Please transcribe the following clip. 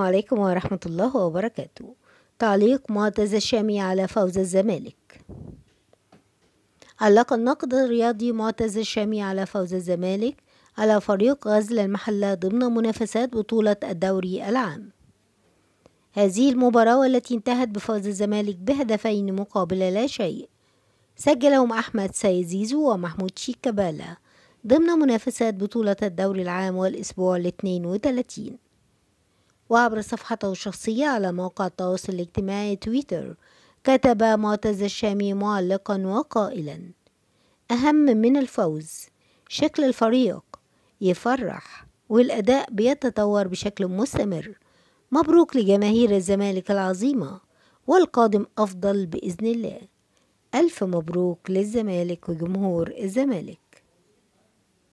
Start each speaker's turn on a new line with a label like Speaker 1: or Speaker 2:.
Speaker 1: السلام عليكم ورحمة الله وبركاته تعليق معتز الشامي على فوز الزمالك علق النقد الرياضي معتز الشامي على فوز الزمالك على فريق غزل المحلة ضمن منافسات بطولة الدوري العام هذه المباراة والتي انتهت بفوز الزمالك بهدفين مقابل لا شيء سجلهم أحمد سيزيزو ومحمود شيكابالا ضمن منافسات بطولة الدوري العام والأسبوع الاثنين وثلاثين وعبر صفحته الشخصية على موقع التواصل الاجتماعي تويتر كتب معتز الشامي معلقا وقائلا أهم من الفوز شكل الفريق يفرح والأداء بيتطور بشكل مستمر مبروك لجماهير الزمالك العظيمة والقادم أفضل بإذن الله ألف مبروك للزمالك وجمهور الزمالك